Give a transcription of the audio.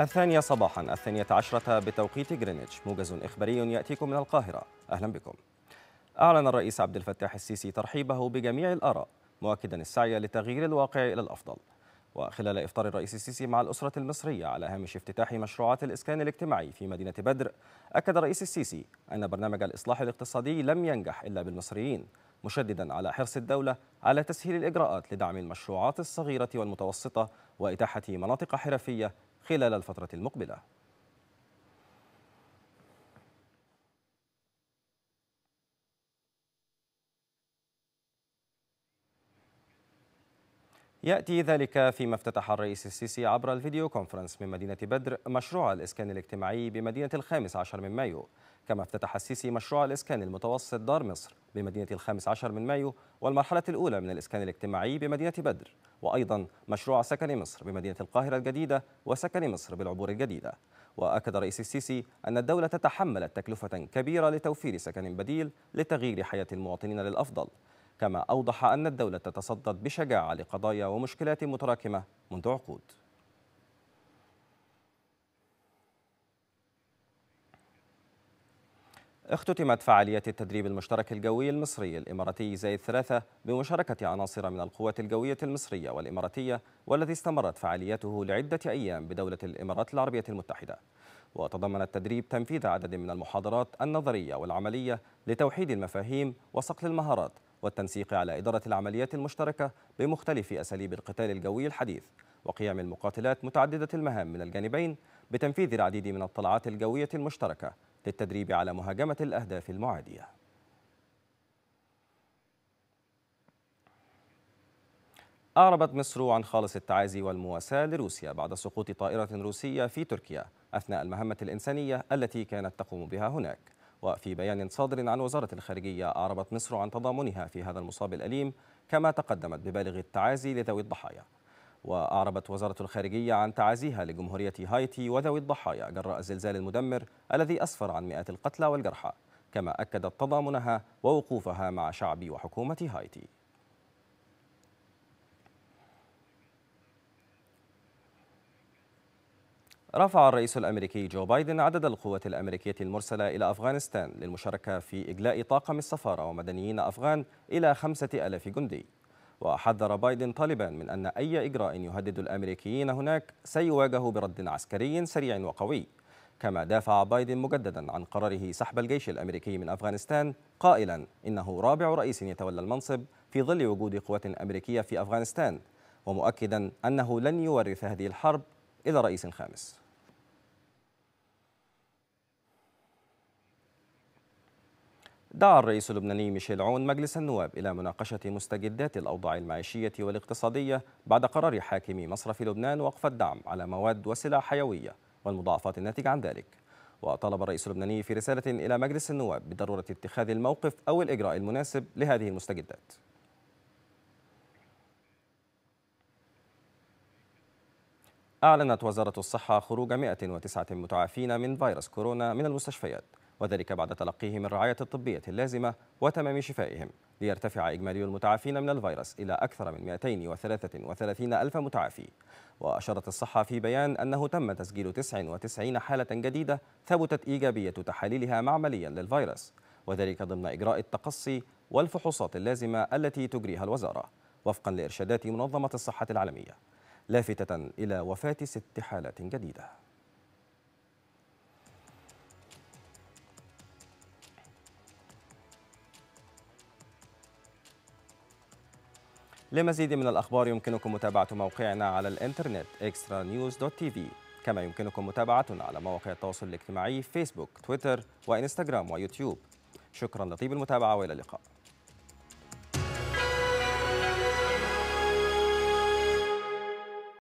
الثانية صباحا الثانية عشرة بتوقيت جرينتش موجز إخباري يأتيكم من القاهرة أهلا بكم أعلن الرئيس عبد الفتاح السيسي ترحيبه بجميع الآراء مؤكدا السعي لتغيير الواقع إلى الأفضل وخلال إفطار الرئيس السيسي مع الأسرة المصرية على هامش افتتاح مشروعات الإسكان الاجتماعي في مدينة بدر أكد الرئيس السيسي أن برنامج الإصلاح الاقتصادي لم ينجح إلا بالمصريين مشددا على حرص الدولة على تسهيل الإجراءات لدعم المشروعات الصغيرة والمتوسطة وإتاحة مناطق حرفية خلال الفترة المقبلة يأتي ذلك فيما افتتح الرئيس السيسي عبر الفيديو كونفرنس من مدينة بدر مشروع الإسكان الاجتماعي بمدينة الخامس عشر من مايو كما افتتح السيسي مشروع الإسكان المتوسط دار مصر بمدينة الخامس عشر من مايو والمرحلة الأولى من الإسكان الاجتماعي بمدينة بدر وأيضا مشروع سكن مصر بمدينة القاهرة الجديدة وسكن مصر بالعبور الجديدة وأكد رئيس السيسي أن الدولة تتحملت تكلفة كبيرة لتوفير سكن بديل لتغيير حياة المواطنين للأفضل كما أوضح أن الدولة تتصدت بشجاعة لقضايا ومشكلات متراكمة منذ عقود اختتمت فعالية التدريب المشترك الجوي المصري الإماراتي زي الثلاثة بمشاركة عناصر من القوات الجوية المصرية والإماراتية والذي استمرت فعاليته لعدة أيام بدولة الإمارات العربية المتحدة وتضمن التدريب تنفيذ عدد من المحاضرات النظرية والعملية لتوحيد المفاهيم وصقل المهارات والتنسيق على إدارة العمليات المشتركة بمختلف أساليب القتال الجوي الحديث وقيام المقاتلات متعددة المهام من الجانبين بتنفيذ العديد من الطلعات الجوية المشتركة للتدريب على مهاجمة الأهداف المعادية أعربت مصر عن خالص التعازي والمواساة لروسيا بعد سقوط طائرة روسية في تركيا أثناء المهمة الإنسانية التي كانت تقوم بها هناك وفي بيان صادر عن وزارة الخارجية أعربت مصر عن تضامنها في هذا المصاب الأليم كما تقدمت ببالغ التعازي لذوي الضحايا وأعربت وزارة الخارجية عن تعازيها لجمهورية هايتي وذوي الضحايا جراء الزلزال المدمر الذي أسفر عن مئات القتلى والجرحى كما أكدت تضامنها ووقوفها مع شعب وحكومة هايتي رفع الرئيس الامريكي جو بايدن عدد القوات الامريكيه المرسله الى افغانستان للمشاركه في اجلاء طاقم السفاره ومدنيين افغان الى 5000 جندي. وحذر بايدن طالبا من ان اي اجراء يهدد الامريكيين هناك سيواجه برد عسكري سريع وقوي. كما دافع بايدن مجددا عن قراره سحب الجيش الامريكي من افغانستان قائلا انه رابع رئيس يتولى المنصب في ظل وجود قوات امريكيه في افغانستان ومؤكدا انه لن يورث هذه الحرب الى رئيس خامس دعا الرئيس اللبناني ميشيل عون مجلس النواب إلى مناقشة مستجدات الأوضاع المعيشية والاقتصادية بعد قرار حاكم مصرف لبنان وقف الدعم على مواد وسلع حيوية والمضاعفات الناتجة عن ذلك وطلب الرئيس اللبناني في رسالة إلى مجلس النواب بضرورة اتخاذ الموقف أو الإجراء المناسب لهذه المستجدات أعلنت وزارة الصحة خروج 109 متعافين من فيروس كورونا من المستشفيات وذلك بعد تلقيهم الرعاية الطبية اللازمة وتمام شفائهم ليرتفع إجمالي المتعافين من الفيروس إلى أكثر من 233 ألف متعافي وأشارت الصحة في بيان أنه تم تسجيل 99 حالة جديدة ثبتت إيجابية تحاليلها معمليا للفيروس وذلك ضمن إجراء التقصي والفحوصات اللازمة التي تجريها الوزارة وفقا لإرشادات منظمة الصحة العالمية لافتة إلى وفاة ست حالات جديدة لمزيد من الأخبار يمكنكم متابعة موقعنا على الإنترنت اكسترا نيوز دوت تي في كما يمكنكم متابعتنا على مواقع التواصل الاجتماعي فيسبوك تويتر وإنستغرام ويوتيوب شكرا لطيب المتابعة وإلى اللقاء